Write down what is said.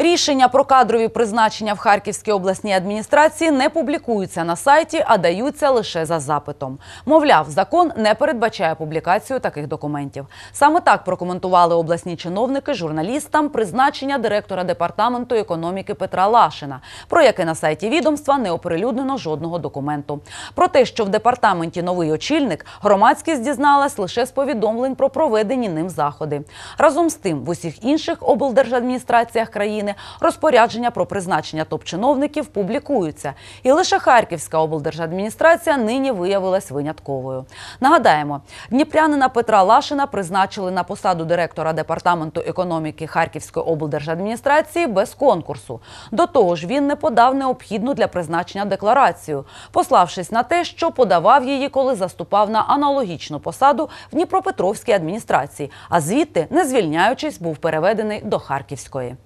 Рішення про кадрові призначення в Харківській обласній адміністрації не публікуються на сайті, а даються лише за запитом. Мовляв, закон не передбачає публікацію таких документів. Саме так прокоментували обласні чиновники журналістам призначення директора департаменту економіки Петра Лашина, про яке на сайті відомства не оприлюднено жодного документу. Про те, що в департаменті новий очільник, громадськість дізналась лише з повідомлень про проведені ним заходи. Разом з тим, в усіх інших облдержадміністраціях країни. України розпорядження про призначення топ-чиновників публікуються. І лише Харківська облдержадміністрація нині виявилась винятковою. Нагадаємо, дніпрянина Петра Лашина призначили на посаду директора департаменту економіки Харківської облдержадміністрації без конкурсу. До того ж, він не подав необхідну для призначення декларацію, пославшись на те, що подавав її, коли заступав на аналогічну посаду в Дніпропетровській адміністрації, а звідти, не звільняючись, був переведений до Харківської.